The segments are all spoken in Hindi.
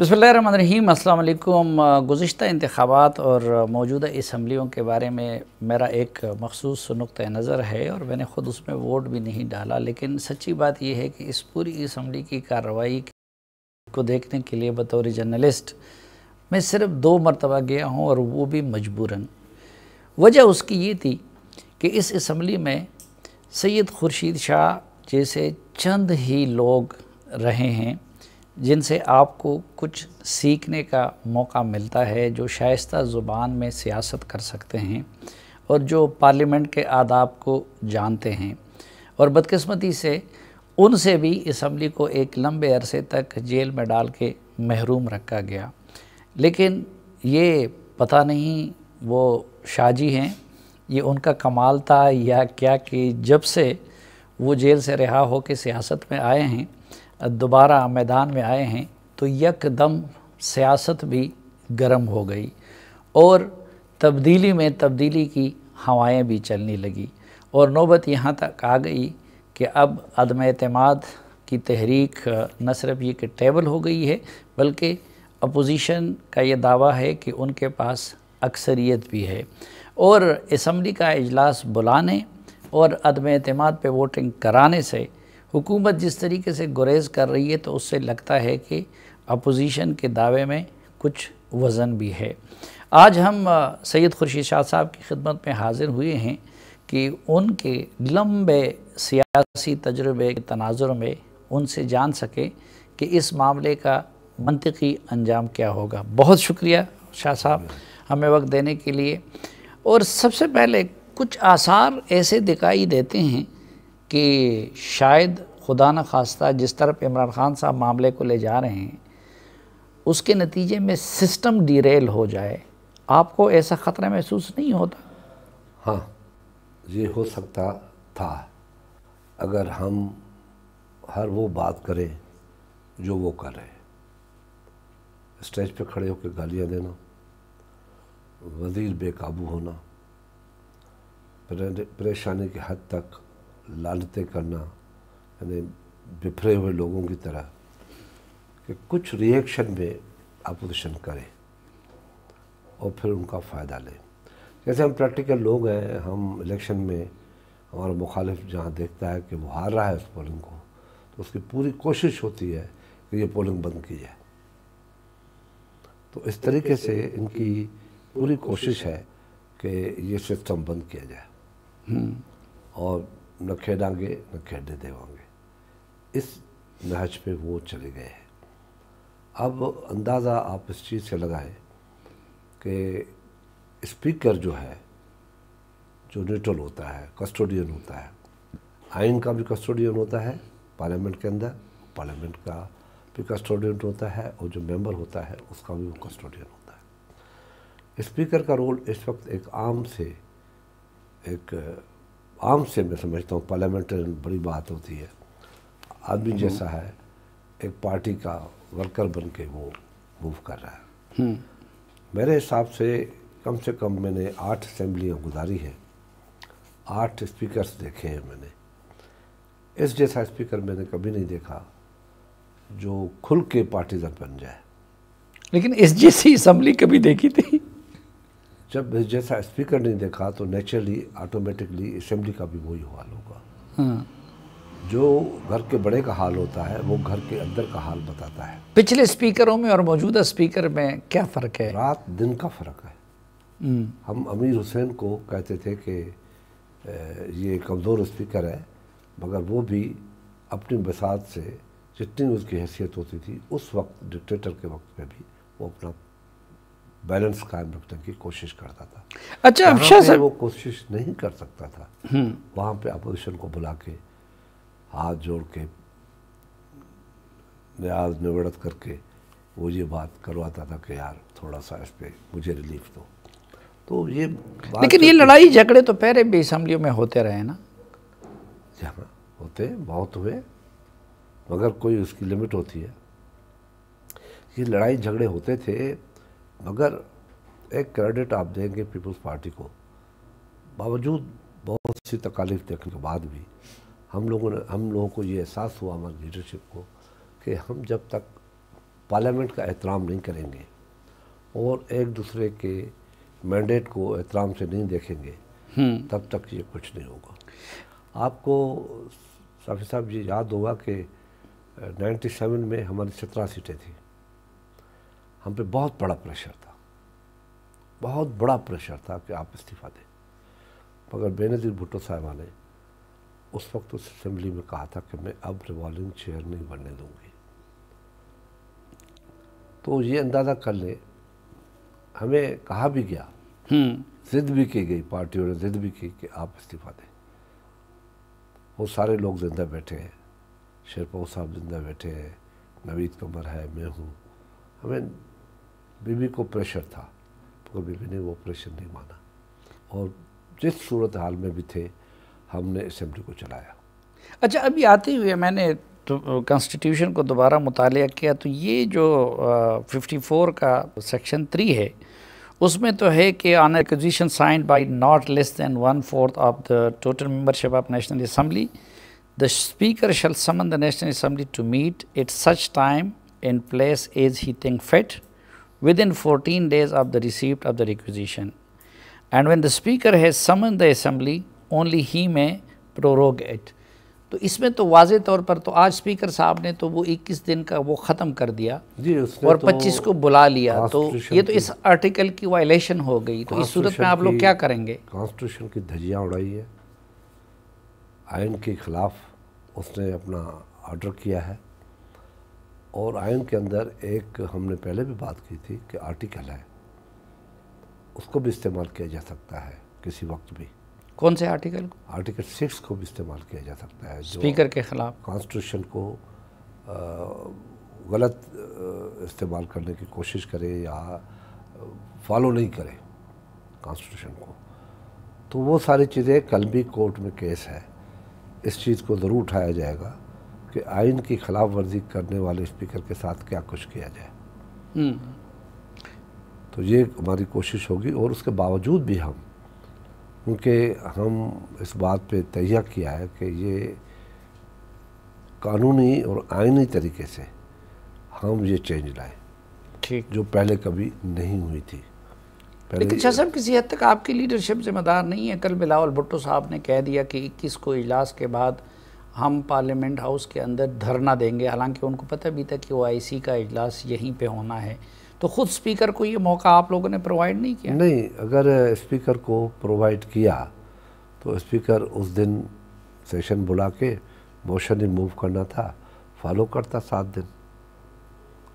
बसमीम अल्लाम गुज्त इंतबात और मौजूदा इसम्बलियों के बारे में मेरा एक मखसूस नुक़ नज़र है और मैंने ख़ुद उसमें वोट भी नहीं डाला लेकिन सच्ची बात यह है कि इस पूरी इसम्बली की कार्रवाई को देखने के लिए बतौर जर्नलिस्ट मैं सिर्फ दो मरतबा गया हूँ और वो भी मजबूरन वजह उसकी ये थी कि इस इसम्बली में सैद खुर्शीद शाह जैसे चंद ही लोग रहे हैं जिनसे आपको कुछ सीखने का मौका मिलता है जो शायस्त ज़ुबान में सियासत कर सकते हैं और जो पार्लियामेंट के आदाब को जानते हैं और बदकस्मती से उनसे भी इसम्बली को एक लंबे अरसे तक जेल में डाल के महरूम रखा गया लेकिन ये पता नहीं वो शाजी हैं ये उनका कमाल था या क्या कि जब से वो जेल से रिहा होकर सियासत में आए हैं दोबारा मैदान में आए हैं तो यकदम सियासत भी गर्म हो गई और तब्दीली में तब्दीली की हवाएं भी चलने लगी और नौबत यहाँ तक आ गई कि अब अदम अतमाद की तहरीक न सिर्फ ये कि टेबल हो गई है बल्कि अपोजिशन का ये दावा है कि उनके पास अक्सरियत भी है और इसम्बली का अजलास बुलाने और अदम अतमाद पर वोटिंग कराने से हुकूमत जिस तरीके से गुरेज़ कर रही है तो उससे लगता है कि अपोजिशन के दावे में कुछ वज़न भी है आज हम सैयद खुर्शीद शाह साहब की खिदमत में हाजिर हुए हैं कि उनके लंबे सियासी तजुर्बे के तनाजर में उनसे जान सकें कि इस मामले का मनतकी अंजाम क्या होगा बहुत शुक्रिया शाह साहब हमें वक्त देने के लिए और सबसे पहले कुछ आसार ऐसे दिखाई देते हैं कि शायद खुदा न खास्ता जिस तरफ इमरान ख़ान साहब मामले को ले जा रहे हैं उसके नतीजे में सिस्टम डिरेल हो जाए आपको ऐसा ख़तरा महसूस नहीं होता हाँ ये हो सकता था अगर हम हर वो बात करें जो वो कर रहे स्टेज पे खड़े होकर गालियाँ देना वजीर बेकाबू होना परेशानी के हद तक लालते करना यानी बिफरे हुए लोगों की तरह कि कुछ रिएक्शन में अपोजिशन करें और फिर उनका फ़ायदा लें जैसे हम प्रैक्टिकल लोग हैं हम इलेक्शन में हमारा मुखालिफ जहाँ देखता है कि वो हार रहा है उस पोलिंग को तो उसकी पूरी कोशिश होती है कि ये पोलिंग बंद की जाए तो इस तरीके से इनकी पूरी कोशिश है कि ये सिस्टम बंद किया जाए हम्म। और न खेडांगे न खेडने देवांगे इस नहज पे वो चले गए हैं अब अंदाज़ा आप इस चीज़ से लगाए कि स्पीकर जो है जो न्यूट्रल होता है कस्टोडियन होता है आइन का भी कस्टोडियन होता है पार्लियामेंट के अंदर पार्लियामेंट का भी कस्टोडियन होता है और जो मेंबर होता है उसका भी वो कस्टोडियन होता है स्पीकर का रोल इस वक्त एक आम से एक आम से मैं समझता हूँ पार्लियामेंटरी बड़ी बात होती है आदमी हम्म। जैसा है एक पार्टी का वर्कर बन के वो मूव कर रहा है हम्म। मेरे हिसाब से कम से कम मैंने आठ असम्बलियाँ गुजारी हैं आठ स्पीकर्स देखे हैं मैंने इस जैसा स्पीकर मैंने कभी नहीं देखा जो खुल के पार्टीजन बन जाए लेकिन इस जैसी असम्बली कभी देखी थी जब जैसा स्पीकर ने देखा तो नेचुरली ऑटोमेटिकली असम्बली का भी वही हाल होगा हाँ। जो घर के बड़े का हाल होता है वो घर के अंदर का हाल बताता है पिछले स्पीकरों में और मौजूदा स्पीकर में क्या फ़र्क है रात दिन का फ़र्क है हम्म। हम अमीर हुसैन को कहते थे कि ये कमज़ोर स्पीकर है मगर वो भी अपनी बसात से जितनी उसकी हैसियत होती थी उस वक्त डिक्टेटर के वक्त में भी वो अपना बैलेंस कायम रखने की कोशिश करता था अच्छा अफशा सर वो कोशिश नहीं कर सकता था हम्म। वहाँ पे अपोजिशन को बुला के हाथ जोड़ के न्याज निवड़त करके वो ये बात करवाता था कि यार थोड़ा सा इस पर मुझे रिलीफ दो तो ये लेकिन ये लड़ाई झगड़े तो पहले भी असम्बलियों में होते रहे ना झगड़ा होते बहुत हुए मगर कोई उसकी लिमिट होती है ये लड़ाई झगड़े होते थे मगर एक क्रेडिट आप देंगे पीपल्स पार्टी को बावजूद बहुत सी तकालीफ देखने के बाद भी हम लोगों ने हम लोगों को ये एहसास हुआ हमारी लीडरशिप को कि हम जब तक पार्लियामेंट का एहतराम नहीं करेंगे और एक दूसरे के मैंडेट को एहतराम से नहीं देखेंगे हम्म। तब तक ये कुछ नहीं होगा आपको साफी साहब जी याद होगा कि 97 में हमारी सत्रह सीटें थी हम पे बहुत बड़ा प्रेशर था बहुत बड़ा प्रेशर था कि आप इस्तीफ़ा दें मगर बेनज़ीर भुट्टो साहबा ने उस वक्त उस असम्बली में कहा था कि मैं अब रिवॉल्विंग चेयर नहीं बनने दूंगी तो ये अंदाज़ा कर ले हमें कहा भी गया हम्म। जिद भी की गई पार्टियों ने जिद भी की कि आप इस्तीफ़ा दें वो सारे लोग जिंदा बैठे हैं शेरपा साहब जिंदा बैठे हैं नवीद कमर है मैं हूँ हमें बीबी को प्रेशर था पर बीबी ने वो प्रेशर नहीं माना और जिस सूरत हाल में भी थे हमने असम्बली को चलाया अच्छा अभी आते हुए मैंने तो कॉन्स्टिट्यूशन को दोबारा मुताल किया तो ये जो फिफ्टी फोर का सेक्शन थ्री है उसमें तो है कि on requisition signed by not less than one fourth of the total membership of National Assembly the speaker shall summon the National Assembly to meet it such time in place as he thinks fit within 14 days of the receipt of the requisition. And when the speaker has summoned the assembly, only he may prorogue it. तो इसमें तो वाजे तौर पर तो आज स्पीकर साहब ने तो वो 21 दिन का वो ख़त्म कर दिया और 25 तो को बुला लिया तो ये तो इस आर्टिकल की वायलेशन हो गई तो इस सूरत में आप लोग क्या करेंगे कॉन्स्टिट्यूशन की धजियाँ उड़ाई है आयन के खिलाफ उसने अपना ऑर्डर किया है और आयन के अंदर एक हमने पहले भी बात की थी कि आर्टिकल है उसको भी इस्तेमाल किया जा सकता है किसी वक्त भी कौन से आर्टिकल आर्टिकल सिक्स को भी इस्तेमाल किया जा सकता है स्पीकर के खिलाफ कॉन्स्टिट्यूशन को आ, गलत इस्तेमाल करने की कोशिश करे या फॉलो नहीं करे कॉन्स्टिट्यूशन को तो वो सारी चीज़ें कल भी कोर्ट में केस है इस चीज़ को ज़रूर उठाया जाएगा कि आइन की खिलाफ वर्जी करने वाले स्पीकर के साथ क्या कुछ किया जाए हम्म। तो ये हमारी कोशिश होगी और उसके बावजूद भी हम क्योंकि हम इस बात पे तैयार किया है कि ये कानूनी और आइनी तरीके से हम ये चेंज लाए ठीक जो पहले कभी नहीं हुई थी लेकिन शाह साहब किसी हद तक आपकी लीडरशिप जिम्मेदार नहीं है कल बिलावल भुट्टो साहब ने कह दिया कि इक्कीस को इजलास के बाद हम पार्लियामेंट हाउस के अंदर धरना देंगे हालांकि उनको पता भी था कि ओ का इजलास यहीं पे होना है तो ख़ुद स्पीकर को ये मौका आप लोगों ने प्रोवाइड नहीं किया नहीं अगर स्पीकर को प्रोवाइड किया तो स्पीकर उस दिन सेशन बुला के मोशन रिमूव करना था फॉलो करता सात दिन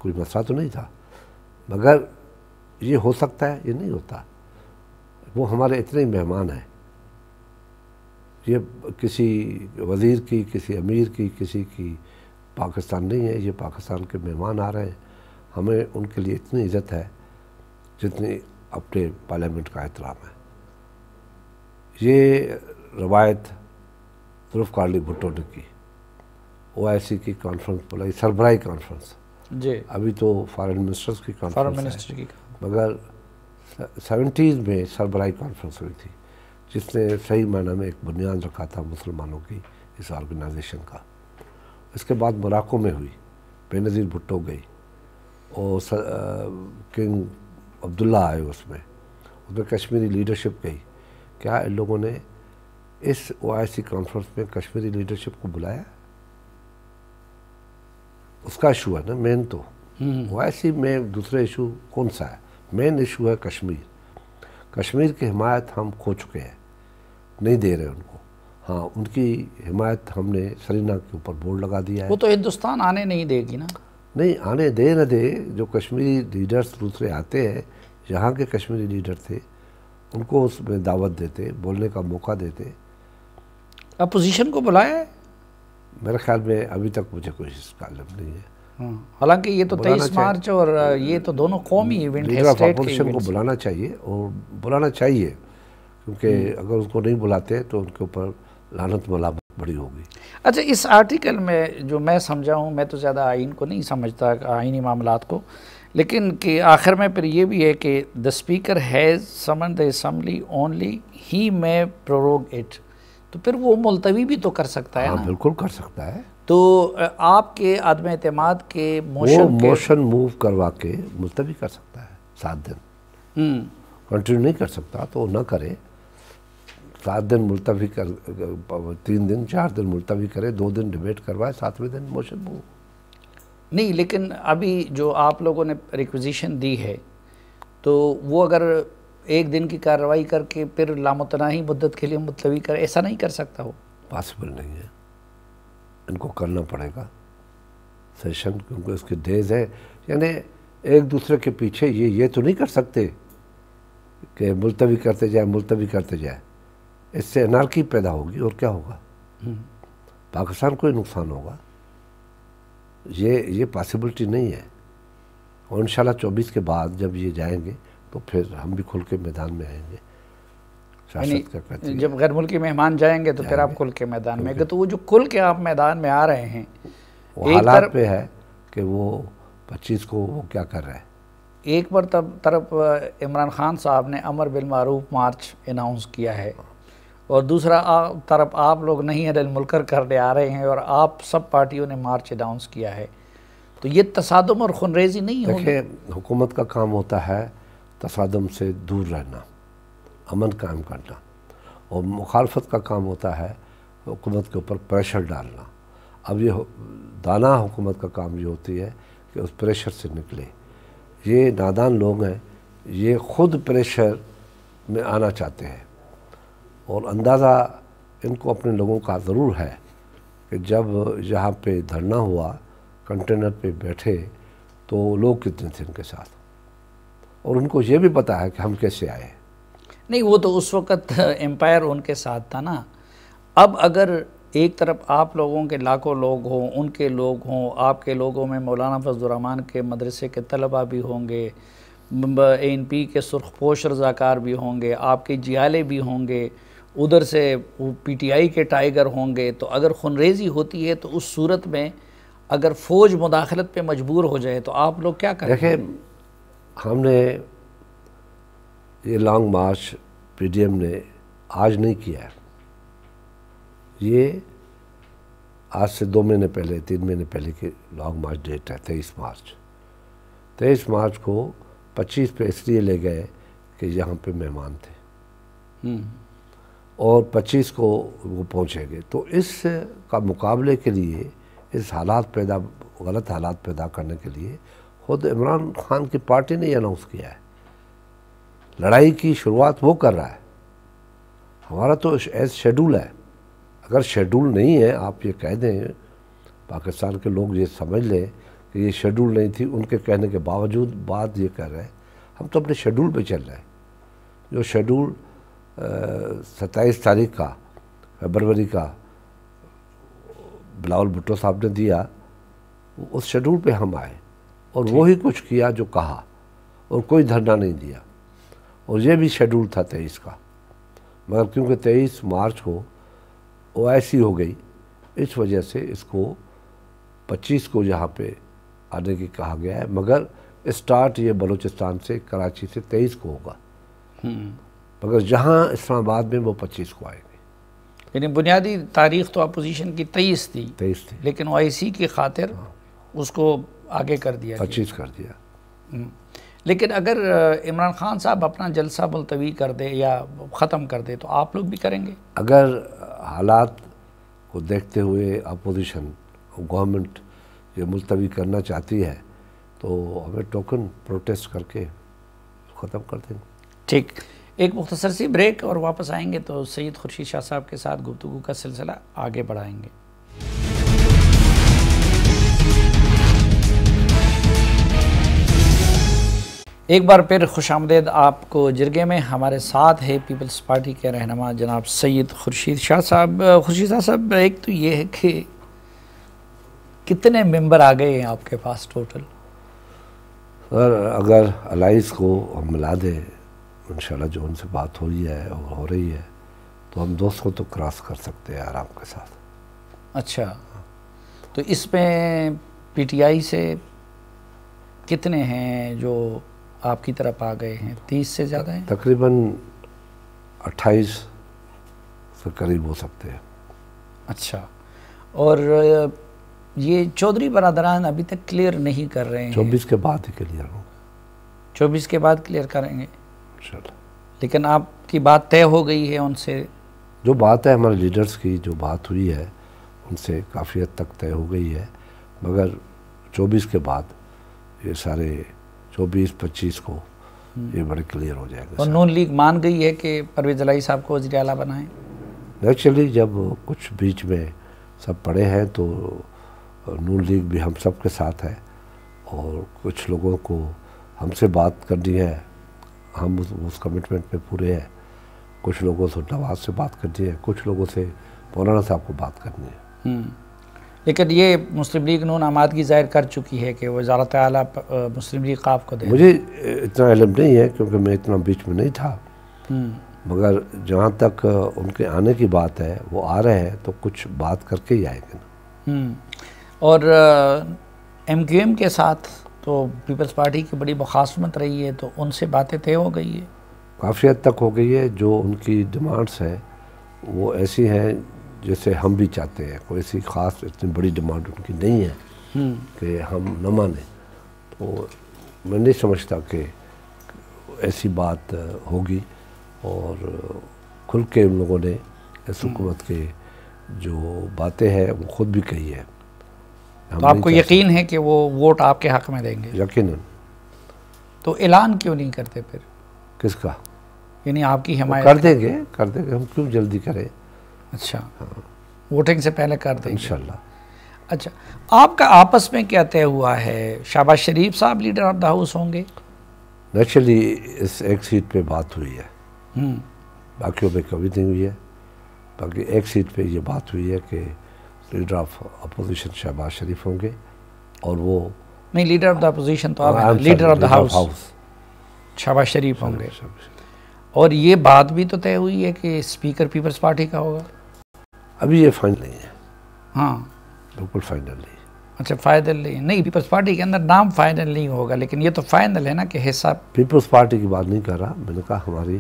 कोई मसला तो नहीं था मगर ये हो सकता है ये नहीं होता वो हमारे इतने मेहमान हैं ये किसी वज़ीर की किसी अमीर की किसी की पाकिस्तान नहीं है ये पाकिस्तान के मेहमान आ रहे हैं हमें उनके लिए इतनी इज्जत है जितनी अपने पार्लियामेंट का एहतराम है ये रवायत जुल्फ़ार अली भुट्टो ने की ओ आई सी की कॉन्फ्रेंस बुलाई सरबराही कॉन्फ्रेंस जी अभी तो फॉरेन मिनिस्टर्स की कॉन्फ्रेंस मगर सेवेंटीज़ में सरबराही कॉन्फ्रेंस हुई थी जिसने सही मायने में एक बुनियाद रखा था मुसलमानों की इस ऑर्गेनाइजेशन का इसके बाद मोराको में हुई बेनज़ीर भुट्टो गई और स, आ, किंग अब्दुल्ला आए उसमें उसमें कश्मीरी लीडरशिप गई क्या इन लोगों ने इस ओ कॉन्फ्रेंस में कश्मीरी लीडरशिप को बुलाया उसका इशू है ना मेन तो ओ हम्म। में दूसरे इशू कौन सा है मेन इशू है कश्मीर कश्मीर की हिमायत हम खो चुके हैं नहीं दे रहे उनको हाँ उनकी हिमायत हमने सरीना के ऊपर बोर्ड लगा दिया है वो तो हिंदुस्तान आने नहीं देगी ना नहीं आने दे न दे जो कश्मीरी लीडर्स दूसरे आते हैं यहाँ के कश्मीरी लीडर थे उनको उसमें दावत देते बोलने का मौका देते अपोजिशन को बुलाया मेरे ख्याल में अभी तक मुझे कोई इसका आलम नहीं है हाँ, हालांकि ये तो तेईस मार्च और ये तो दोनों कौमी इवेंट है अपोजिशन को बुलाना चाहिए और बुलाना चाहिए क्योंकि हम्म। अगर उसको नहीं बुलाते तो उनके ऊपर लानत मलाब बड़ी होगी अच्छा इस आर्टिकल में जो मैं समझा हूँ मैं तो ज़्यादा आइन को नहीं समझता आइनी मामला को लेकिन कि आखिर में फिर ये भी है कि the speaker has summon the assembly only he may prorogue it तो फिर वो मुलतवी भी तो कर सकता है हाँ, बिल्कुल कर सकता है तो आपके आदम अतमाद के मोशन मोशन मूव करवा के मुलतवी कर सकता है सात दिन कंटिन्यू हम्म। नहीं कर सकता तो ना करे सात दिन मुलतवी कर तीन दिन चार दिन मुलतवी करे दो दिन डिबेट करवाए सातवें दिन मोशन मूव नहीं लेकिन अभी जो आप लोगों ने रिक्विजिशन दी है तो वो अगर एक दिन की कार्रवाई करके फिर ही मुद्दत के लिए मुलतवी कर ऐसा नहीं कर सकता वो पॉसिबल नहीं है इनको करना पड़ेगा सेशन क्योंकि उसके डेज है यानी एक दूसरे के पीछे ये ये तो नहीं कर सकते कि मुलतवी करते जाए मुलतवी करते जाए इससे अनारकी पैदा होगी और क्या होगा हम्म। पाकिस्तान को ही नुकसान होगा ये ये पॉसिबिलिटी नहीं है और इन चौबीस के बाद जब ये जाएंगे तो फिर हम भी खुल के मैदान में आएंगे जब गैर मुल्की मेहमान जाएंगे तो फिर आप खुल के मैदान में आएंगे तो वो जो खुल के आप मैदान में आ रहे हैं वो हालात पे है कि वो पच्चीस को वो क्या कर रहे हैं एक बार तब तरफ इमरान खान साहब ने अमर बिल मारूफ मार्च अनाउंस किया है हाँ। और दूसरा आ, तरफ आप लोग नहीं अनिल मुलकर करने आ रहे हैं और आप सब पार्टियों ने मार्च अनाउंस किया है तो ये तसादम और खनरेजी नहीं देखिए हुकूमत का काम होता है तसादम से दूर रहना अमन कायम करना और मुखालफत का काम होता है हुकूमत के ऊपर प्रेशर डालना अब ये दाना हुकूमत का काम ये होती है कि उस प्रेशर से निकले ये नादान लोग हैं ये ख़ुद प्रेशर में आना चाहते हैं और अंदाज़ा इनको अपने लोगों का ज़रूर है कि जब यहाँ पे धरना हुआ कंटेनर पे बैठे तो लोग कितने थे इनके साथ और उनको ये भी पता है कि हम कैसे आए नहीं वो तो उस वक़्त एम्पायर उनके साथ था ना अब अगर एक तरफ आप लोगों के लाखों लोग हों उनके लोग हों आपके लोगों में मौलाना फजलरहमान के मदरसे के तलबा भी होंगे एन पी के सुरखपोश रज़ाकार भी होंगे आपके जियाले भी होंगे उधर से वो पीटीआई के टाइगर होंगे तो अगर खुनरेजी होती है तो उस सूरत में अगर फौज मुदाखलत पे मजबूर हो जाए तो आप लोग क्या करें देखें हमने ये लॉन्ग मार्च पीडीएम ने आज नहीं किया ये आज से दो महीने पहले तीन महीने पहले की लॉन्ग मार्च डेट है तेईस मार्च तेईस मार्च को पच्चीस पे इसलिए ले गए कि यहाँ पे मेहमान थे हम्म। और 25 को वो पहुँचेंगे तो इस का मुकाबले के लिए इस हालात पैदा गलत हालात पैदा करने के लिए खुद इमरान खान की पार्टी ने अनाउंस किया है लड़ाई की शुरुआत वो कर रहा है हमारा तो एज शेड्यूल है अगर शेड्यूल नहीं है आप ये कह दें पाकिस्तान के लोग ये समझ लें कि ये शेड्यूल नहीं थी उनके कहने के बावजूद बात ये कर रहे हैं हम तो अपने शेड्यूल पे चल रहे हैं जो शेड्यूल सत्ताईस तारीख का फरवरी का बिलावल भुट्टो साहब ने दिया उस शेड्यूल पे हम आए और वो ही कुछ किया जो कहा और कोई धरना नहीं दिया और ये भी शेड्यूल था तेईस का मगर क्योंकि तेईस मार्च को ओ हो गई इस वजह से इसको पच्चीस को यहाँ पे आने की कहा गया है मगर स्टार्ट ये बलूचिस्तान से कराची से तेईस को होगा हम्म। मगर जहाँ इस्लामाबाद में वो पच्चीस को आएंगे यानी बुनियादी तारीख तो अपोजिशन की तेईस थी तेईस थी लेकिन ओ की खातिर हाँ। उसको आगे कर दिया पच्चीस कर दिया हम्म। लेकिन अगर इमरान खान साहब अपना जलसा मुलतवी कर दे या ख़त्म कर दे तो आप लोग भी करेंगे अगर हालात को देखते हुए अपोजिशन गवर्नमेंट ये मुलतवी करना चाहती है तो हमें टोकन प्रोटेस्ट करके ख़त्म कर देंगे ठीक एक मुख्तसर सी ब्रेक और वापस आएंगे तो सैद खुर्शीद शाह साहब के साथ गुफ्तु का सिलसिला आगे बढ़ाएंगे एक बार फिर खुश आमदेद आपको जिरगे में हमारे साथ है पीपल्स पार्टी के रहनमा जनाब सैद खुर्शीद शाह साहब खुर्शीद शाह साहब एक तो ये है कि कितने मेंबर आ गए हैं आपके पास टोटल सर अगर अलाइस को हम मिला दें इन जो उनसे बात हो रही है और हो रही है तो हम दोस्त को तो क्रॉस कर सकते हैं आराम के साथ अच्छा तो इसमें पीटीआई से कितने हैं जो आपकी तरफ आ गए हैं तीस से ज़्यादा हैं तकरीबन अट्ठाईस से करीब हो सकते हैं अच्छा और ये चौधरी बरदरान अभी तक क्लियर नहीं कर रहे हैं चौबीस के बाद ही क्लियर होगा चौबीस के बाद क्लियर करेंगे लेकिन आपकी बात तय हो गई है उनसे जो बात है हमारे लीडर्स की जो बात हुई है उनसे काफ़ी हद तक तय हो गई है मगर 24 के बाद ये सारे 24 25 को हम्म। ये बड़े क्लियर हो जाएगा और नून लीग मान गई है कि परवेज लाई साहब को वजी अला बनाएं एक्चुअली जब कुछ बीच में सब पड़े हैं तो नून लीग भी हम सब के साथ है और कुछ लोगों को हमसे बात करनी है हम उस उस कमिटमेंट पे पूरे हैं कुछ लोगों से नवाज से बात करनी है कुछ लोगों से मौलाना साहब को बात करनी है हम्म। लेकिन ये मुस्लिम लीग नून आमादगी जाहिर कर चुकी है कि वजारत आला मुस्लिम लीग काफ को दे मुझे इतना इलम नहीं है क्योंकि मैं इतना बीच में नहीं था हम्म। मगर जहाँ तक उनके आने की बात है वो आ रहे हैं तो कुछ बात करके ही आएंगे ना हम्म। और एम क्यू एम के साथ तो पीपल्स पार्टी की बड़ी मुखासमत रही है तो उनसे बातें तय हो गई है काफ़ी हद तक हो गई है जो उनकी डिमांड्स हैं वो ऐसी हैं जैसे हम भी चाहते हैं कोई ऐसी खास इतनी बड़ी डिमांड उनकी नहीं है हम्म। कि हम न माने तो मैं नहीं समझता कि ऐसी बात होगी और खुल के उन लोगों ने इस हम्म। हुकूमत के जो बातें हैं वो खुद भी कही है तो आपको यकीन है कि वो वोट आपके हक में देंगे यकीन तो ऐलान क्यों नहीं करते फिर किसका यानी आपकी हिमायत कर देंगे कर देंगे हम क्यों जल्दी करें अच्छा हाँ। वोटिंग से पहले कर देंगे इनशाला अच्छा आपका आपस में क्या तय हुआ है शाबाज शरीफ साहब लीडर ऑफ द हाउस होंगे नेचुरली इस एक सीट पे बात हुई है हम्म। बाकियों पे कभी नहीं हुई है बाकी एक सीट पे ये बात हुई है कि leader of opposition Shahbaz Sharif होंगे और वो नहीं लीडर ऑफ द अपोजिशन तो आप leader of the house house Shahbaz Sharif होंगे और ये बात भी तो तय हुई है कि स्पीकर पीपल्स पार्टी का होगा अभी ये फाइनल नहीं है हाँ बिल्कुल फाइनल नहीं अच्छा फाइनल नहीं नहीं पीपल्स पार्टी के अंदर नाम फाइनल नहीं होगा लेकिन ये तो फाइनल है ना कि हिस्सा पीपल्स पार्टी की बात नहीं कर रहा मैंने कहा हमारी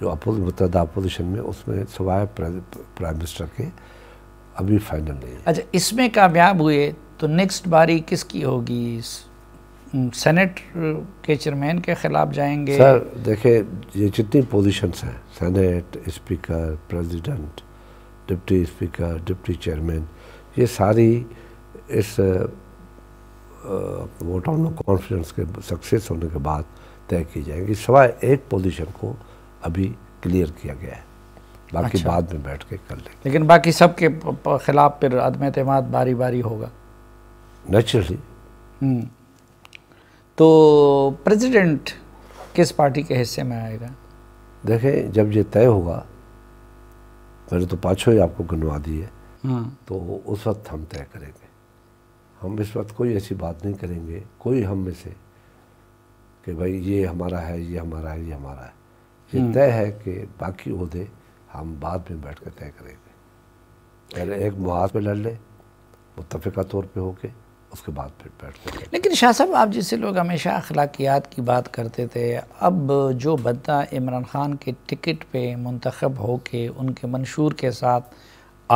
जो अपोज मुतदा अपोजिशन में उसमें सवाए प्राइम मिनिस्टर के अभी फाइनल नहीं है अच्छा इसमें कामयाब हुए तो नेक्स्ट बारी किसकी होगी सेनेट के चेयरमैन के खिलाफ जाएंगे सर देखिए ये जितनी पोजीशंस हैं senate speaker president deputy speaker deputy chairman ये सारी इस वोट ऑन कॉन्फ्रेंस के सक्सेस होने के बाद तय की जाएगी सवाए एक पोजीशन को अभी क्लियर किया गया है बाकी अच्छा। बाद में बैठ के कर लेंगे लेकिन बाकी सबके खिलाफ फिर अदम अतमाद बारी बारी होगा नेचुरली हम्म। तो प्रेसिडेंट किस पार्टी के हिस्से में आएगा देखें जब ये तय होगा मैंने तो पाछों ही आपको गुनवा दिए है हाँ। तो उस वक्त हम तय करेंगे हम इस वक्त कोई ऐसी बात नहीं करेंगे कोई हम में से कि भाई ये हमारा है ये हमारा है ये हमारा है ये हम्म। तय है कि बाकी उहदे हम बाद में बैठ कर तय करेंगे पहले एक मुहाज पर लड़ ले मुतफ़ा तौर पर होके उसके बाद फिर बैठते लेकिन शाह साहब आप जैसे लोग हमेशा अखलाकियात की बात करते थे अब जो बदा इमरान ख़ान के टिकट पर मंतखब होके उनके मंशूर के साथ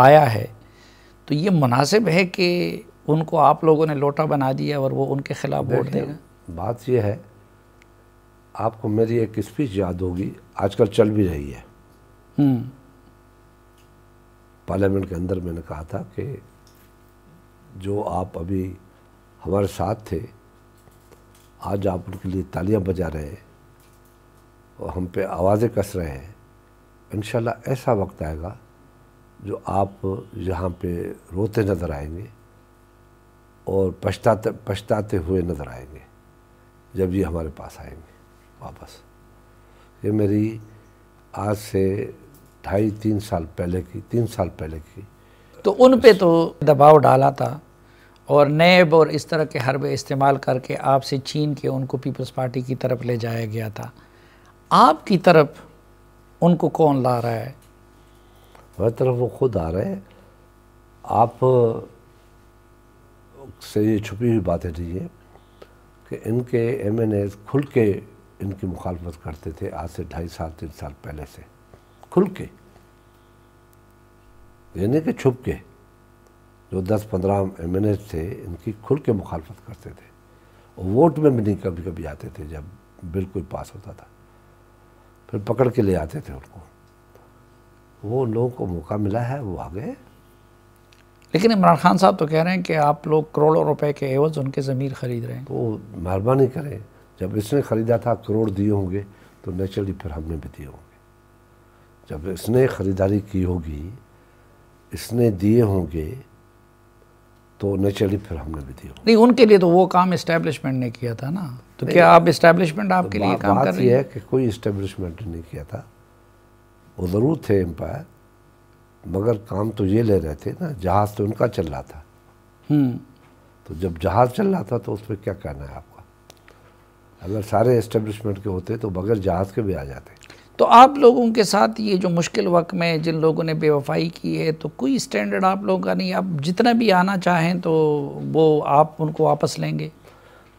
आया है तो ये मुनासिब है कि उनको आप लोगों ने लोटा बना दिया और वो उनके ख़िलाफ़ वोट देगा बात यह है आपको मेरी एक स्पीच याद होगी आजकल चल भी रही है हम्म। पार्लियामेंट के अंदर मैंने कहा था कि जो आप अभी हमारे साथ थे आज आप उनके लिए तालियां बजा रहे हैं और हम पे आवाज़ें कस रहे हैं इन ऐसा वक्त आएगा जो आप यहाँ पे रोते नज़र आएंगे और पछताते पछताते हुए नज़र आएंगे जब ये हमारे पास आएंगे वापस ये मेरी आज से ढाई तीन साल पहले की तीन साल पहले की तो उन पे तो दबाव डाला था और नैब और इस तरह के हरबे इस्तेमाल करके आपसे छीन के उनको पीपल्स पार्टी की तरफ ले जाया गया था आपकी तरफ उनको कौन ला रहा है वह तरफ वो खुद आ रहे हैं आप से ये छुपी हुई बातें रही कि इनके एम खुल के इनकी मुखालफत करते थे आज से ढाई साल तीन साल पहले से खुल के यानी कि छुप के जो 10-15 एम थे इनकी खुल के मुखालफत करते थे और वोट में भी नहीं कभी कभी आते थे जब बिल कोई पास होता था फिर पकड़ के ले आते थे उनको वो लोगों को मौका मिला है वो आ गए लेकिन इमरान खान साहब तो कह रहे हैं कि आप लोग करोड़ों रुपए के एवज उनके ज़मीर खरीद रहे हैं वो तो मेहरबानी करें जब इसने ख़रीदा था करोड़ दिए होंगे तो नेचुरली फिर हमने भी दिए होंगे जब इसने ख़रीदारी की होगी इसने दिए होंगे तो नेचुरली फिर हमने भी दिए नहीं उनके लिए तो वो काम इस्टेब्लिशमेंट ने किया था ना तो क्या आप इस्टेब्लिशमेंट आपके तो लिए काम कर रही है कि कोई इस्टेब्लिशमेंट नहीं किया था वो ज़रूर थे एम्पायर मगर काम तो ये ले रहे थे ना जहाज़ तो उनका चल रहा था हम्म। तो जब जहाज़ चल रहा था तो उस पर क्या कहना है आपका अगर सारे इस्टेब्लिशमेंट के होते तो बगैर जहाज़ के भी आ जाते तो आप लोगों के साथ ये जो मुश्किल वक्त में जिन लोगों ने बेवफाई की है तो कोई स्टैंडर्ड आप लोगों का नहीं आप जितना भी आना चाहें तो वो आप उनको वापस लेंगे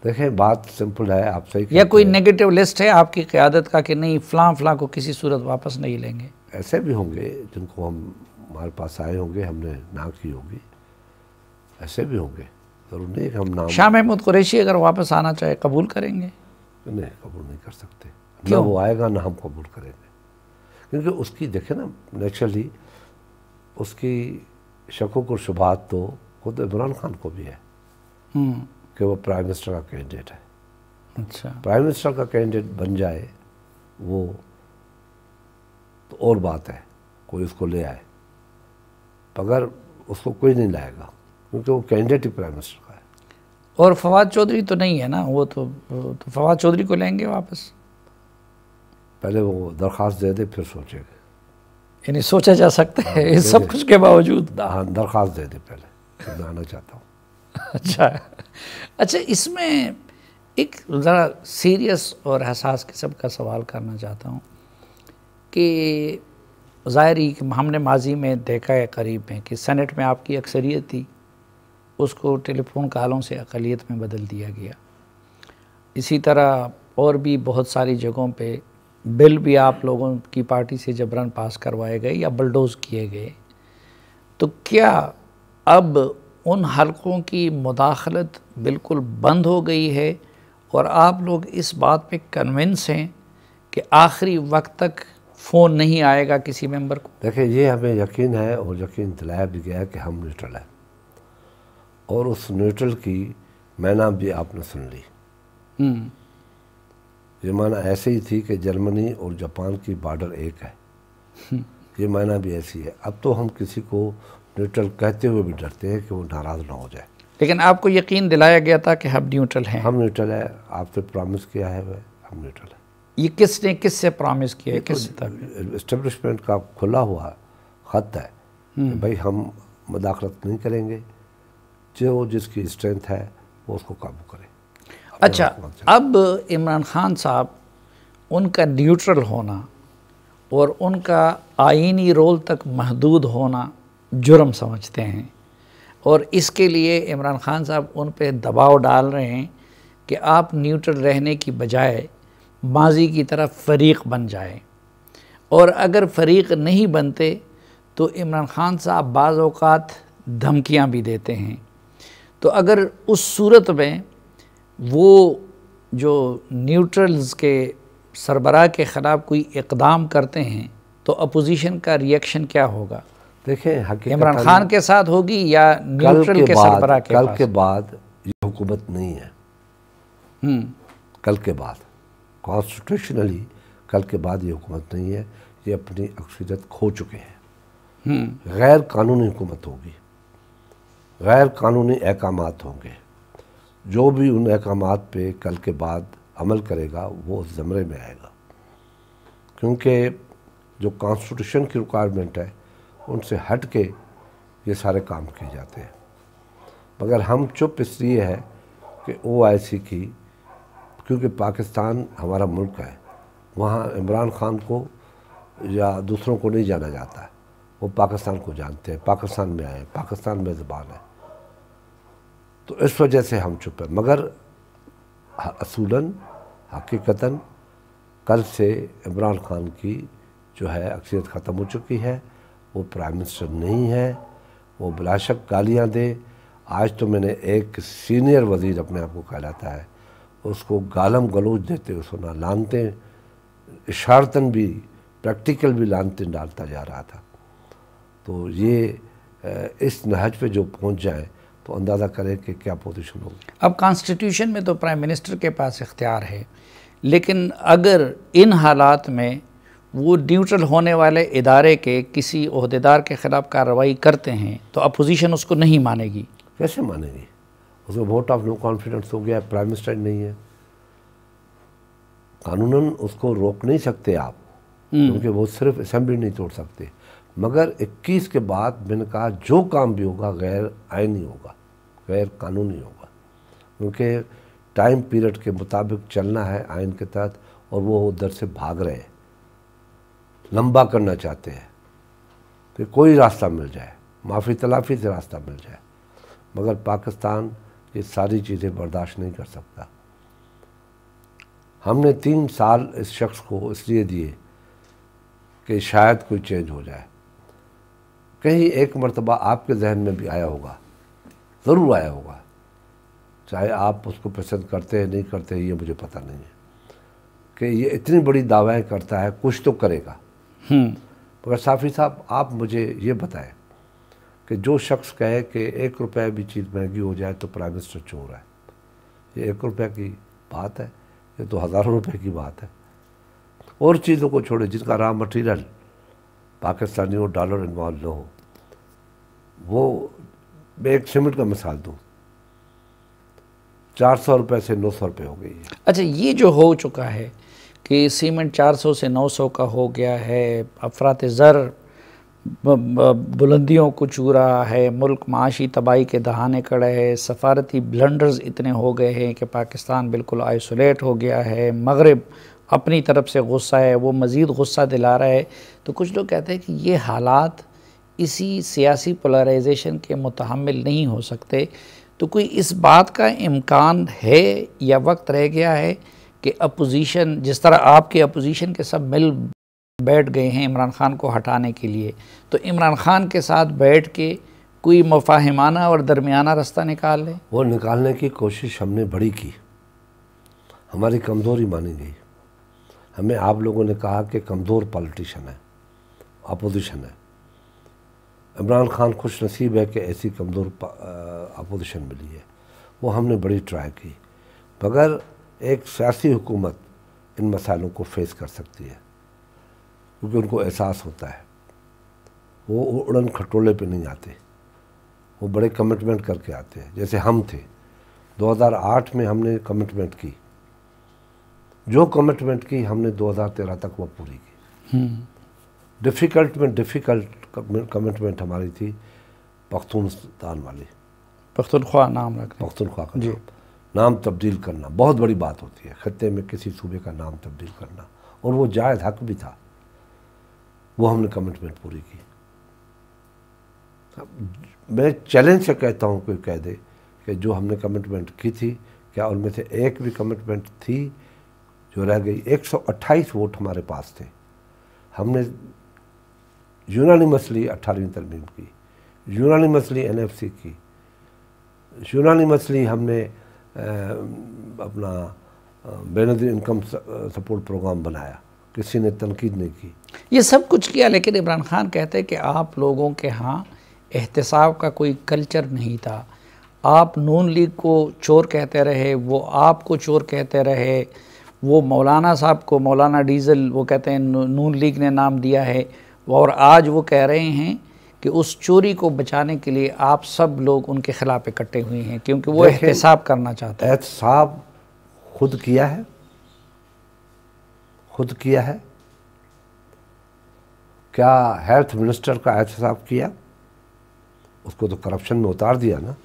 देखें बात सिंपल है आप सही या कोई नेगेटिव लिस्ट है आपकी क़्यादत का कि नहीं फ्लां फ्लां को किसी सूरत वापस नहीं लेंगे ऐसे भी होंगे जिनको हम हमारे पास आए होंगे हमने ना की होगी ऐसे भी होंगे ज़रूर नहीं हम नाम शाह महमूद कुरेशी अगर वापस आना चाहे कबूल करेंगे नहीं कबूल नहीं कर सकते ना वो आएगा ना हम कबूल करेंगे क्योंकि उसकी देखे ना नेचुरली उसकी शकूक और शुबात तो खुद इमरान खान को भी है हम्म। कि वो प्राइम मिनिस्टर का कैंडिडेट है अच्छा प्राइम मिनिस्टर का कैंडिडेट बन जाए वो तो और बात है कोई उसको ले आए मगर उसको कोई नहीं लाएगा क्योंकि वो कैंडिडेट ही प्राइम मिनिस्टर का है और फवाद चौधरी तो नहीं है ना वो तो, तो फवाद चौधरी को लेंगे वापस पहले वो दरख्वास्त दे दे फिर सोचेंगे यानी सोचा जा सकता है इस हाँ, सब कुछ के बावजूद हाँ दरख्वास्त दे दे पहले मैं आना चाहता हूँ अच्छा अच्छा इसमें एक ज़रा सीरियस और हसास किस्म का सवाल करना चाहता हूँ कि ही हमने माजी में देखा है करीब में कि सेनेट में आपकी अक्सरियत थी उसको टेलीफोन कॉलों से अकलीत में बदल दिया गया इसी तरह और भी बहुत सारी जगहों पे बिल भी आप लोगों की पार्टी से जबरन पास करवाए गए या बलडोज किए गए तो क्या अब उन हलकों की मुदाखलत बिल्कुल बंद हो गई है और आप लोग इस बात पे कन्विंस हैं कि आखिरी वक्त तक फ़ोन नहीं आएगा किसी मेंबर को देखिए ये हमें यकीन है और यकीन दिलाया भी गया कि हम न्यूट्रल हैं और उस न्यूट्रल की नाम भी आपने सुन ली हम्म। ये माना ऐसे ही थी कि जर्मनी और जापान की बॉर्डर एक है हम्म। ये मायना भी ऐसी है अब तो हम किसी को न्यूट्रल कहते हुए भी डरते हैं कि वो नाराज़ ना हो जाए लेकिन आपको यकीन दिलाया गया था कि हम न्यूट्रल हैं हम न्यूट्रल है आपसे प्रॉमिस किया है वह हम न्यूट्रल है ये किसने किससे प्रॉमिस किया है तो किस इस्टेब्लिशमेंट का खुला हुआ ख़त है हम्म। भाई हम मदाखलत नहीं करेंगे जो जिसकी स्ट्रेंथ है वो उसको काबू करें अच्छा अब इमरान खान साहब उनका न्यूट्रल होना और उनका आइनी रोल तक महदूद होना जुर्म समझते हैं और इसके लिए इमरान खान साहब उन पर दबाव डाल रहे हैं कि आप न्यूट्रल रहने की बजाय माजी की तरह फरीक बन जाए और अगर फरीक नहीं बनते तो इमरान खान साहब बाज़ात धमकियाँ भी देते हैं तो अगर उस सूरत में वो जो न्यूट्रल्स के सरबराह के ख़िलाफ़ कोई इकदाम करते हैं तो अपोजिशन का रिएक्शन क्या होगा देखें इमरान खान के साथ होगी या न्यूट्रल के, के के कल के बाद ये हुकूमत नहीं है हम्म। कल के बाद कॉन्स्टिट्यूशनली कल के बाद ये हुकूमत नहीं है ये अपनी अक्सरियत खो चुके हैं हम्म। गैर कानूनी हुकूमत होगी गैर कानूनी अहकाम होंगे जो भी उन अहकाम पर कल के बाद अमल करेगा वो उस ज़मरे में आएगा क्योंकि जो कॉन्स्टिट्यूशन की रिक्वायरमेंट है उनसे हट के ये सारे काम किए जाते हैं मगर हम चुप इसलिए है कि ओ आई सी की क्योंकि पाकिस्तान हमारा मुल्क है वहाँ इमरान ख़ान को या दूसरों को नहीं जाना जाता है वो पाकिस्तान को जानते हैं पाकिस्तान में आए पाकिस्तान में ज़बान है तो इस वजह से हम चुप हैं मगर असूलन हकीकता कल से इमरान खान की जो है अक्सरियत ख़त्म हो चुकी है वो प्राइम मिनिस्टर नहीं है वो बिलाशक गालियाँ दे आज तो मैंने एक सीनियर वजीर अपने आप को कहलाता है उसको गालम गलोच देते सुना लानते इशारतन भी प्रैक्टिकल भी लानते डालता जा रहा था तो ये इस नहज पे जो पहुंच जाए तो अंदाज़ा करें कि क्या पोजीशन होगी अब कॉन्स्टिट्यूशन में तो प्राइम मिनिस्टर के पास इख्तियार है लेकिन अगर इन हालात में वो न्यूट्रल होने वाले इदारे के किसी अहदेदार के ख़िलाफ़ कार्रवाई करते हैं तो अपोजिशन उसको नहीं मानेगी कैसे मानेगी उसको वोट ऑफ नो कॉन्फिडेंस हो गया प्राइम मिनिस्टर नहीं है कानूनन उसको रोक नहीं सकते आप हम्म। क्योंकि वो सिर्फ असम्बली नहीं तोड़ सकते मगर 21 के बाद मैंने कहा जो काम भी होगा गैर आइनी होगा गैर कानूनी होगा क्योंकि टाइम पीरियड के मुताबिक चलना है आइन के तहत और वो उधर से भाग रहे हैं लंबा करना चाहते हैं तो कोई रास्ता मिल जाए माफ़ी तलाफ़ी से रास्ता मिल जाए मगर पाकिस्तान ये सारी चीज़ें बर्दाश्त नहीं कर सकता हमने तीन साल इस शख्स को इसलिए दिए कि शायद कोई चेंज हो जाए कहीं एक मरतबा आपके जहन में भी आया होगा ज़रूर आया होगा चाहे आप उसको पसंद करते हैं नहीं करते हैं ये मुझे पता नहीं है कि ये इतनी बड़ी दावाएँ करता है कुछ तो करेगा हम्म। मगर साफ़ी साहब आप मुझे ये बताएं कि जो शख्स कहे कि एक रुपये भी चीज़ महंगी हो जाए तो प्राइम मिनिस्टर चोर है ये एक रुपये की बात है ये तो हज़ारों रुपये की बात है और चीज़ों को छोड़े जिनका रॉ मटेरियल पाकिस्तानियों डॉलर इन्वॉल्व ना हो वो मैं एक सीमेंट का मिसाल दूँ चार सौ रुपये से नौ सौ रुपये हो गई अच्छा ये जो हो चुका है कि सीमेंट चार सौ से नौ सौ का हो गया है अफरात ज़र बुलंदियों को छू रहा है मुल्क माशी तबाही के दहाने कड़े है सफारती ब्लंडर्स इतने हो गए हैं कि पाकिस्तान बिल्कुल आइसोलेट हो गया है मगरब अपनी तरफ से गुस्सा है वो मज़ीद गुस्सा दिला रहा है तो कुछ लोग कहते हैं कि ये हालात इसी सियासी पोलराइजेशन के मुतहमल नहीं हो सकते तो कोई इस बात का इम्कान है या वक्त रह गया है कि अपोजिशन जिस तरह आपके अपोजिशन के सब मिल बैठ गए हैं इमरान खान को हटाने के लिए तो इमरान खान के साथ बैठ के कोई मफाहिमाना और दरमियाना रास्ता निकाल लें वो निकालने की कोशिश हमने बड़ी की हमारी कमज़ोरी मानी गई हमें आप लोगों ने कहा कि कमज़ोर पॉलिटिशन है अपोजिशन है इमरान खान खुश नसीब है कि ऐसी कमज़ोर अपोजिशन मिली है वो हमने बड़ी ट्राई की मगर एक सियासी हुकूमत इन मसालों को फेस कर सकती है क्योंकि उनको एहसास होता है वो उड़न खटोले पे नहीं आते वो बड़े कमिटमेंट करके आते हैं जैसे हम थे 2008 में हमने कमिटमेंट की जो कमिटमेंट की हमने 2013 तक वो पूरी की डिफ़िकल्ट हम्म। में डिफ़िकल्ट कमिटमेंट हमारी थी पख्तूनस्तान वाली पख्तनख्वा नाम रखना पख्तनख्वा का जी नाम तब्दील करना बहुत बड़ी बात होती है खत्े में किसी सूबे का नाम तब्दील करना और वो जायद हक भी था वो हमने कमिटमेंट पूरी की मैं चैलेंज से कहता हूँ कोई कह दे कि जो हमने कमिटमेंट की थी क्या उनमें से एक भी कमिटमेंट थी जो रह गई 128 वोट हमारे पास थे हमने यूनानी मछली अट्ठारहवीं तरमीम की यूनानी मछली एन की यूनानी मछली हमने अपना बेनदरी इनकम सपोर्ट प्रोग्राम बनाया किसी ने तनकीद नहीं की ये सब कुछ किया लेकिन इमरान खान कहते हैं कि आप लोगों के यहाँ एहतसाब का कोई कल्चर नहीं था आप नून लीग को चोर कहते रहे वो आपको चोर कहते रहे वो मौलाना साहब को मौलाना डीज़ल वो कहते हैं नून लीग ने नाम दिया है और आज वो कह रहे हैं कि उस चोरी को बचाने के लिए आप सब लोग उनके ख़िलाफ़ इकट्ठे हुए हैं क्योंकि वो एहतसाब करना चाहते हैं एहतसाब खुद किया है खुद किया है क्या हेल्थ मिनिस्टर का एहतसाब किया उसको तो करप्शन में उतार दिया ना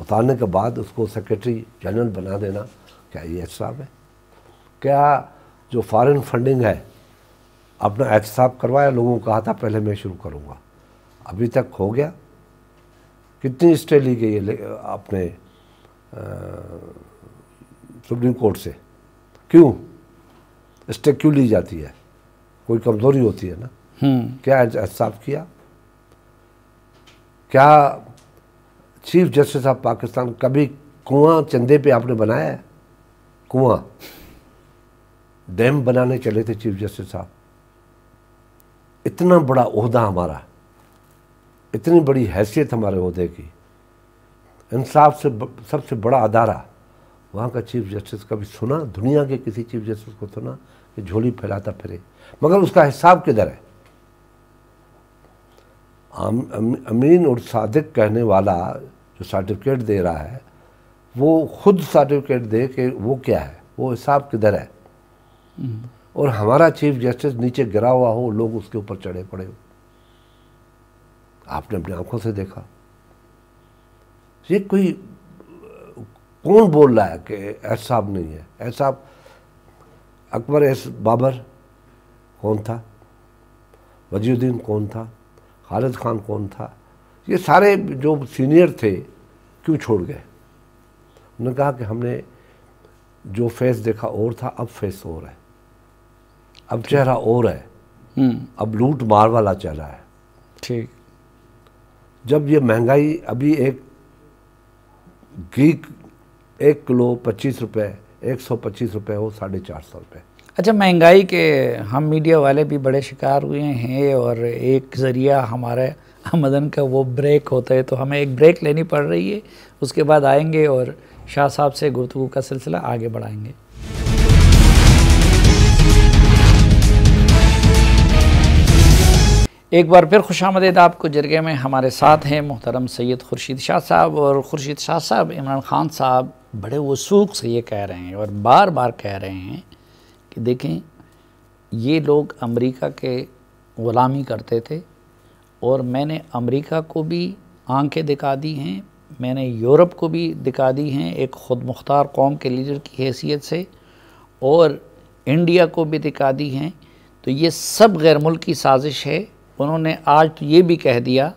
उतारने के बाद उसको सेक्रेटरी जनरल बना देना क्या ये एहतसाब है क्या जो फॉरेन फंडिंग है अपना एहतसाब करवाया लोगों को कहा था पहले मैं शुरू करूँगा अभी तक हो गया कितनी स्टे ली गई है अपने सुप्रीम कोर्ट से क्यों स्टे क्यों ली जाती है कोई कमज़ोरी होती है ना हम्म। क्या एहतसाब किया क्या चीफ जस्टिस ऑफ पाकिस्तान कभी कुआं चंदे पे आपने बनाया है कुआं डैम बनाने चले थे चीफ जस्टिस साहब इतना बड़ा उहदा हमारा इतनी बड़ी हैसियत हमारे अहदे की इंसाफ से सबसे बड़ा अदारा वहाँ का चीफ जस्टिस कभी सुना दुनिया के किसी चीफ जस्टिस को सुना कि झोली फैलाता फिरे मगर उसका हिसाब किधर है आम, अम, अमीन और सादिक कहने वाला जो सर्टिफिकेट दे रहा है वो खुद सर्टिफिकेट दे कि वो क्या है वो हिसाब किधर है और हमारा चीफ जस्टिस नीचे गिरा हुआ हो लोग उसके ऊपर चढ़े पड़े हो आपने अपनी आंखों से देखा ये कोई कौन बोल रहा है कि एहसाब नहीं है एहसाब अकबर एस बाबर कौन था वजीउद्दीन कौन था खालिद खान कौन था ये सारे जो सीनियर थे क्यों छोड़ गए उन्होंने कहा कि हमने जो फेस देखा और था अब फेस और है अब चेहरा और है हम्म। अब लूट मार वाला चेहरा है ठीक जब ये महंगाई अभी एक घी एक किलो पच्चीस रुपए एक सौ पच्चीस रुपये हो साढ़े चार सौ रुपये अच्छा महंगाई के हम मीडिया वाले भी बड़े शिकार हुए हैं और एक ज़रिया हमारे आमदन का वो ब्रेक होता है तो हमें एक ब्रेक लेनी पड़ रही है उसके बाद आएंगे और शाह साहब से गुफ्तु का सिलसिला आगे बढ़ाएंगे एक बार फिर खुश आमदेद आपको जरगे में हमारे साथ हैं मोहतरम सैयद खुर्शीद शाह साहब और खुर्शीद शाह साहब इमरान ख़ान साहब बड़े वसूख से ये कह रहे हैं और बार बार कह रहे हैं कि देखें ये लोग अमेरिका के ग़ुलामी करते थे और मैंने अमेरिका को भी आंखें दिखा दी हैं मैंने यूरोप को भी दिखा दी हैं एक ख़ुद मुख्तार कौम के लीडर की हैसियत से और इंडिया को भी दिखा दी हैं तो ये सब गैर मुल्की साजिश है उन्होंने आज तो ये भी कह दिया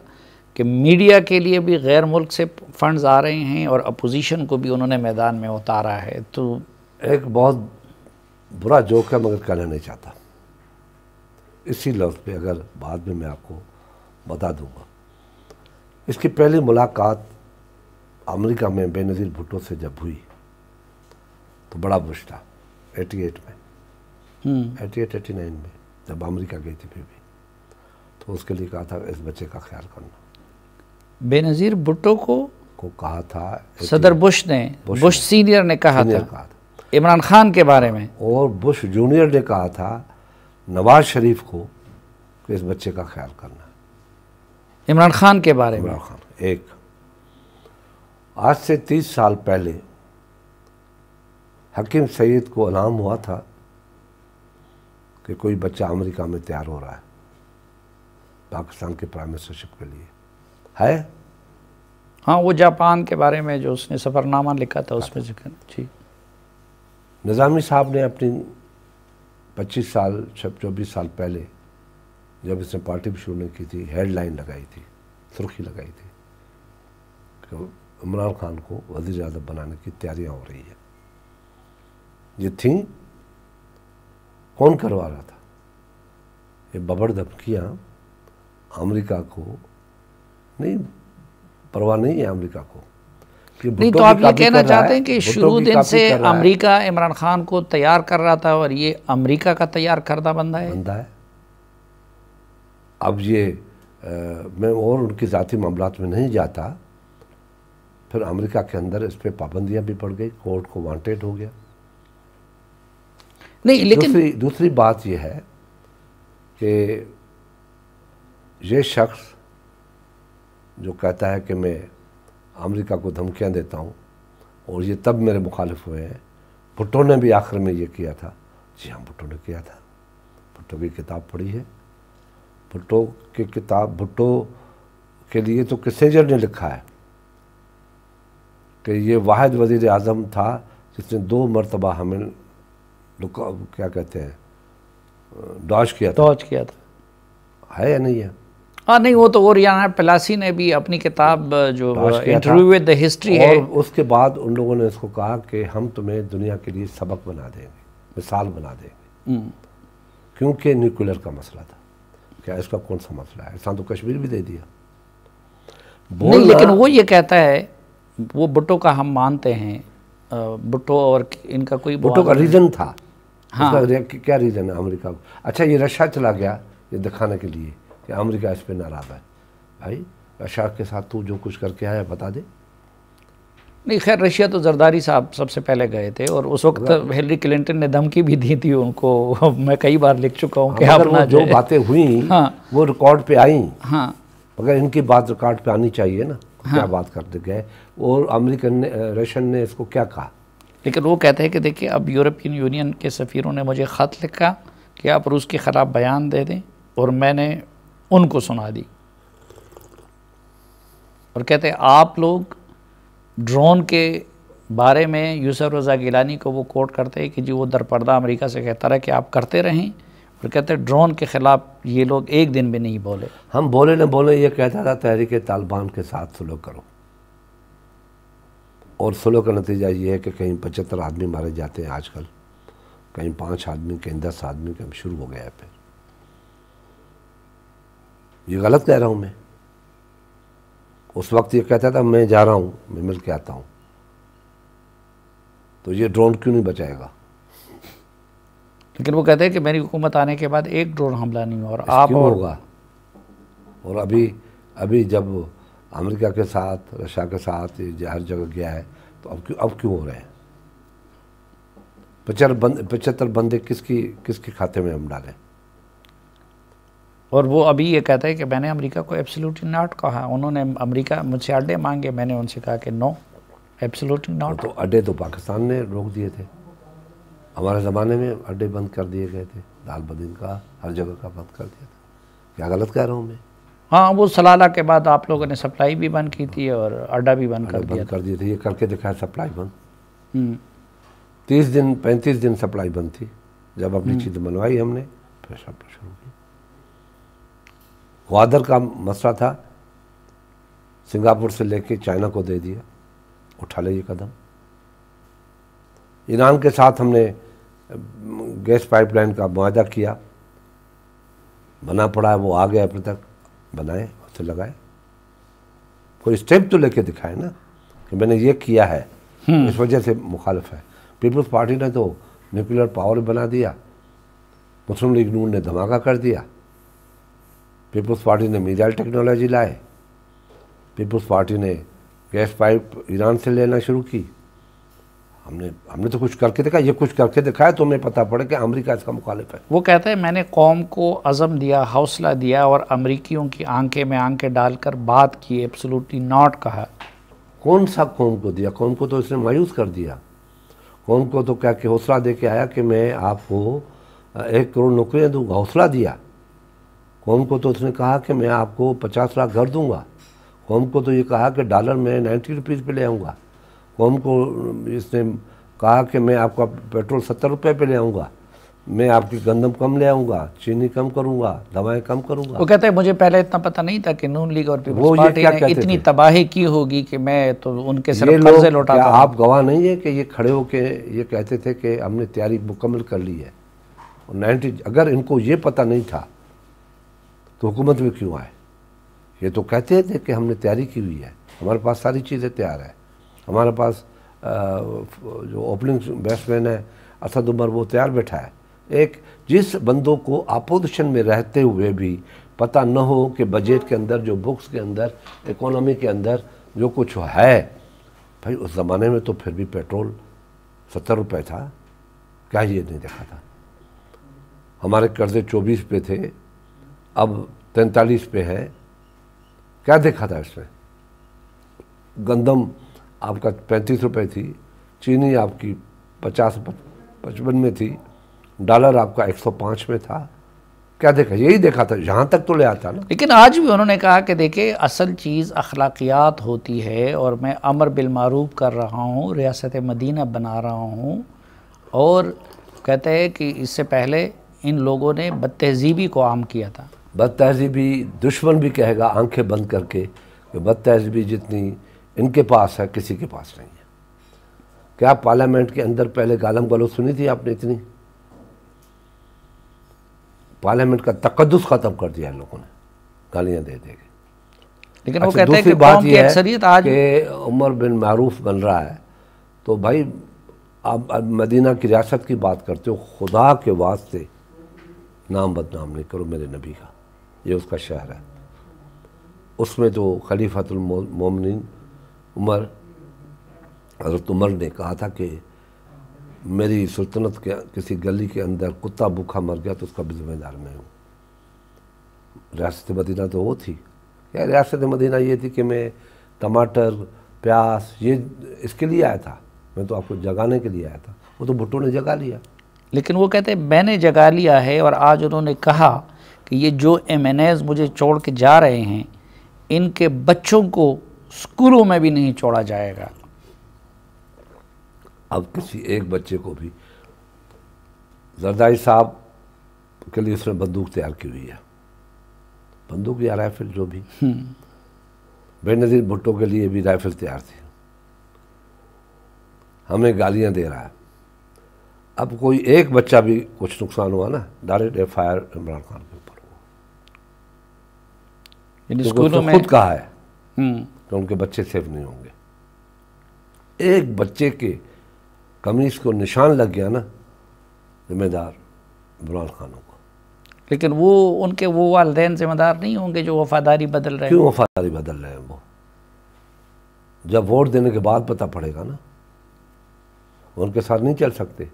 कि मीडिया के लिए भी गैर मुल्क से फंड्स आ रहे हैं और अपोजिशन को भी उन्होंने मैदान में उतारा है तो एक बहुत बुरा जोक है मगर कहना नहीं चाहता इसी लफ्ज़ पे अगर बाद में मैं आपको बता दूंगा इसकी पहली मुलाकात अमेरिका में बेनज़ीर भुट्टो से जब हुई तो बड़ा बुश था एटी एट में हम्म। एटी एट एटी नाइन में जब अमेरिका गई थी फिर भी तो उसके लिए कहा था इस बच्चे का ख्याल करना बेनज़ीर भुट्टो को को कहा था सदर बुश ने बुश, बुश सीनियर ने कहा सीनियर था, था। इमरान खान के बारे में और बुश जूनियर ने कहा था नवाज शरीफ को कि इस बच्चे का ख्याल करना इमरान खान के बारे में इमरान खान एक आज से तीस साल पहले हकीम सैद को अलाम हुआ था कि कोई बच्चा अमेरिका में तैयार हो रहा है पाकिस्तान के प्राइम मिनिस्टरशिप के लिए है हाँ वो जापान के बारे में जो उसने सफ़रनामा लिखा था उसमें जिक्र जी निज़ामी साहब ने अपनी 25 साल चौबीस साल पहले जब इसने पार्टी भी शुरू नहीं की थी हेडलाइन लगाई थी सुर्खी लगाई थी कि इमरान खान को वजी अजम बनाने की तैयारियां हो रही है ये थी कौन करवा रहा था ये बबड़ धमकियाँ अमेरिका को नहीं परवाह नहीं है अमेरिका को नहीं तो आप ये कहना चाहते हैं कि शुरू दिन से अमेरिका इमरान खान को तैयार कर रहा था और ये अमेरिका का तैयार करदा बंदा है बंदा है अब ये आ, मैं और उनके जाति मामला में नहीं जाता फिर अमेरिका के अंदर इस पर पाबंदियां भी पड़ गई कोर्ट को वांटेड हो गया नहीं लेकिन दूसरी, दूसरी बात यह है कि ये शख्स जो कहता है कि मैं अमेरिका को धमकियां देता हूँ और ये तब मेरे मुखालिफ हुए हैं भुट्टो ने भी आखिर में ये किया था जी हाँ भुट्टो ने किया था भुट्टो की किताब पढ़ी है भुट्टो की किताब भुट्टो के लिए तो किसेजर ने लिखा है कि ये वाद वज़ी अजम था जिसने दो मरतबा हमें क्या कहते हैं डॉज किया डॉज किया था है या नहीं है हाँ नहीं वो तो और यहाँ पलासी ने भी अपनी किताब जो इंटरव्यू विद द हिस्ट्री है उसके बाद उन लोगों ने उसको कहा कि हम तुम्हें दुनिया के लिए सबक बना देंगे मिसाल बना देंगे हम्म। क्योंकि न्यूक्लियर का मसला था क्या इसका कौन सा मसला है इसने तो कश्मीर भी दे दिया नहीं लेकिन वो ये कहता है वो बुटो का हम मानते हैं बुटो और इनका कोई बुटो का रीज़न था हाँ क्या रीज़न है अमेरिका को अच्छा ये रशिया चला गया ये दिखाने के लिए कि अमेरिका इस पर नाराज़ है भाई अशाक के साथ तू जो कुछ करके आया बता दे नहीं खैर रशिया तो जरदारी साहब सबसे पहले गए थे और उस वक्त हिलरी क्लिंटन ने धमकी भी दी थी उनको मैं कई बार लिख चुका हूँ कि हाँ, जो बातें हुई हाँ वो रिकॉर्ड पे आई हाँ मगर इनकी बात रिकॉर्ड पे आनी चाहिए ना हाँ, क्या बात करते गए और अमेरिकन ने रशियन ने इसको क्या कहा लेकिन वो कहते हैं कि देखिए अब यूरोपियन यूनियन के सफ़ीरों ने मुझे ख़त लिखा कि आप रूस के ख़िलाफ़ बयान दे दें और मैंने उनको सुना दी और कहते हैं आप लोग ड्रोन के बारे में यूसफ रज़ा गिलानी को वो कोट करते हैं कि जी वो दरपर्दा अमेरिका से कहता रहा कि आप करते रहें और कहते हैं ड्रोन के ख़िलाफ़ ये लोग एक दिन भी नहीं बोले हम बोले ना बोले ये कहता था तहरीक तालिबान के साथ सुलो करो और सुलो का नतीजा ये है कि कहीं पचहत्तर आदमी मारे जाते हैं आजकल कहीं पाँच आदमी कहीं दस आदमी कहीं शुरू हो गया है फिर ये गलत कह रहा हूँ मैं उस वक्त ये कहता था मैं जा रहा हूँ मैं मिल के आता हूँ तो ये ड्रोन क्यों नहीं बचाएगा लेकिन वो कहते हैं कि मेरी हुकूमत आने के बाद एक ड्रोन हमला नहीं हुआ और आप और... होगा और अभी अभी जब अमेरिका के साथ रशिया के साथ हर जगह गया है तो अब क्यों अब क्यों हो रहे हैं पचहत्तर बंद पचहत्तर बंदे किसकी किसके खाते में हम डालें और वो अभी ये कहता है कि मैंने अमेरिका को एब्सोल्युटली नॉट कहा उन्होंने अमेरिका मुझसे अड्डे मांगे मैंने उनसे कहा कि नो एब्सोल्युटली नॉट तो अड्डे तो पाकिस्तान ने रोक दिए थे हमारे ज़माने में अड्डे बंद कर दिए गए थे दाल बदीन का हर जगह का बंद कर दिया था क्या गलत कह रहा हूँ मैं हाँ वो सलाला के बाद आप लोगों ने सप्लाई भी बंद की थी और अड्डा भी बंद कर दिया कर दिए थे ये करके दिखाया सप्लाई बंद हम्म। तीस दिन पैंतीस दिन सप्लाई बंद थी जब अपनी चीज़ हम्म। तो मनवाई हमने फिर सब शुरू ग्वादर का मसला था सिंगापुर से लेके चाइना को दे दिया उठा ले ये कदम ईरान के साथ हमने गैस पाइपलाइन का मुआदा किया बना पड़ा है वो आ गया अभी तक बनाए उसे लगाए कोई स्टेप तो लेके दिखाए ना कि मैंने ये किया है हम्म। इस वजह से मुखालफ है पीपल्स पार्टी ने तो न्यूक्लियर पावर बना दिया मुस्लिम लीग नून ने धमाका कर दिया पीपुल्स पार्टी ने मिजाइल टेक्नोलॉजी लाए पीपुल्स पार्टी ने गैस पाइप ईरान से लेना शुरू की हमने हमने तो कुछ करके देखा ये कुछ करके देखा है तो हमें पता पड़े कि अमेरिका इसका मुखालिफ है वो कहते हैं मैंने कौम को अज़म दिया हौसला दिया और अमरीकियों की आंखें में आंखें डालकर बात की एब्सोल्युटली नॉट कहा कौन सा कौम को दिया कौम को तो इसने मायूस कर दिया कौम को तो क्या कि हौसला दे के आया कि मैं आपको एक करोड़ नौकरियाँ दूँगा हौसला दिया कौम को तो उसने कहा कि मैं आपको पचास लाख घर दूंगा कौम को तो ये कहा कि डॉलर मैं नाइन्टी रुपीज़ पे ले आऊँगा कौम को इसने कहा कि मैं आपका पेट्रोल सत्तर रुपये पे ले आऊँगा मैं आपकी गंदम कम ले आऊँगा चीनी कम करूँगा दवाएं कम करूँगा वो कहते हैं मुझे पहले इतना पता नहीं था कि नून लीग और ये क्या ने इतनी तबाही की होगी कि मैं तो उनके सर से लौटा आप गवाह नहीं है कि ये खड़े होके ये कहते थे कि हमने तैयारी मुकम्मल कर ली है और नाइन्टी अगर इनको ये पता नहीं था तो हुकूमत में क्यों आए ये तो कहते थे कि हमने तैयारी की हुई है हमारे पास सारी चीज़ें तैयार है हमारे पास जो ओपनिंग बैट्समैन है असद उमर वो तैयार बैठा है एक जिस बंदों को अपोजिशन में रहते हुए भी पता न हो कि बजट के अंदर जो बुक्स के अंदर इकोनॉमी के अंदर जो कुछ है भाई उस ज़माने में तो फिर भी पेट्रोल सत्तर रुपये था क्या ये नहीं देखा था हमारे कर्जे चौबीस पे थे अब तैंतालीस पे है क्या देखा था इसमें गंदम आपका पैंतीस रुपये थी चीनी आपकी पचास पचपन में थी डॉलर आपका एक सौ पाँच में था क्या देखा यही देखा था यहाँ तक तो ले आता ना लेकिन आज भी उन्होंने कहा कि देखिए असल चीज़ अखलाकियात होती है और मैं अमर बिलमारूफ कर रहा हूँ रियासत मदीना बना रहा हूँ और कहते हैं कि इससे पहले इन लोगों ने बदतहजीबी को आम किया था बद तहजीबी दुश्मन भी कहेगा आंखें बंद करके कि बद तहजीबी जितनी इनके पास है किसी के पास नहीं है क्या पार्लियामेंट के अंदर पहले गालम गलो सुनी थी आपने इतनी पार्लियामेंट का तकदस ख़त्म कर दिया है लोगों ने गालियाँ दे देंगे लेकिन अच्छा, वो कहते हैं कि बात यह है आज कि उमर बिन मारूफ बन रहा है तो भाई आप मदीना की रियासत की बात करते हो खुदा के वास्ते नाम बदनाम नहीं करो मेरे नबी का ये उसका शहर है उसमें जो खलीफतुलमोमिन उमर हज़रत उमर ने कहा था कि मेरी सल्तनत के किसी गली के अंदर कुत्ता भूखा मर गया तो उसका भी जिम्मेदार मैं हूँ रियासत मदीना तो वो थी क्या रियासत मदीना ये थी कि मैं टमाटर प्याज ये इसके लिए आया था मैं तो आपको जगाने के लिए आया था वो तो भुट्टो ने जगा लिया लेकिन वो कहते मैंने जगा लिया है और आज उन्होंने कहा कि ये जो एम मुझे छोड़ के जा रहे हैं इनके बच्चों को स्कूलों में भी नहीं छोड़ा जाएगा अब किसी एक बच्चे को भी जरदारी साहब के लिए उसने बंदूक तैयार की हुई है बंदूक या राइफल जो भी हम्म। बेनजीर भुट्टो के लिए भी राइफल तैयार थी हमें गालियां दे रहा है अब कोई एक बच्चा भी कुछ नुकसान हुआ ना direct F I R Imran Khan इन तो स्कूलों तो में खुद कहा है तो उनके बच्चे सेफ नहीं होंगे एक बच्चे के कमीज को निशान लग गया ना जिम्मेदार इमरान खानों को लेकिन वो उनके वो वाले जिम्मेदार नहीं होंगे जो वफादारी बदल रहे क्यों वफादारी बदल रहे हैं वो जब वोट देने के बाद पता पड़ेगा ना उनके साथ नहीं चल सकते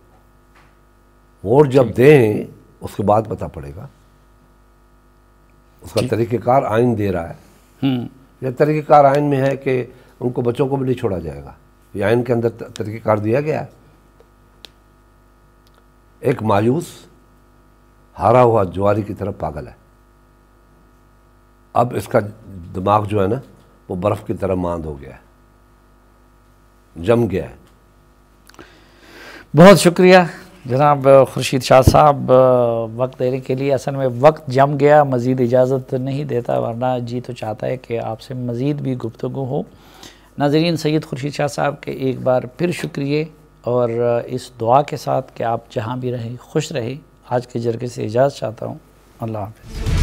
वोट जब दें उसके बाद पता पड़ेगा उसका तरीक़ेकार आयन दे रहा है हम्म। या तरीक़ेकार आयन में है कि उनको बच्चों को भी नहीं छोड़ा जाएगा ये आइन के अंदर तरीक़ेकार दिया गया है एक मायूस हारा हुआ जुआरी की तरफ पागल है अब इसका दिमाग जो है ना वो बर्फ़ की तरह मांद हो गया है जम गया है बहुत शुक्रिया जनाब खुर्शीद शाह साहब वक्त देने के लिए असल में वक्त जम गया मज़ीद इजाज़त नहीं देता वरना जी तो चाहता है कि आपसे मज़ीद भी गुफ्तु हो नाजरीन सैद खुर्शीद शाह साहब के एक बार फिर शुक्रिय और इस दुआ के साथ कि आप जहाँ भी रहें खुश रहें आज के जरगे से इजाज़त चाहता हूँ अल्लाह हाफिज़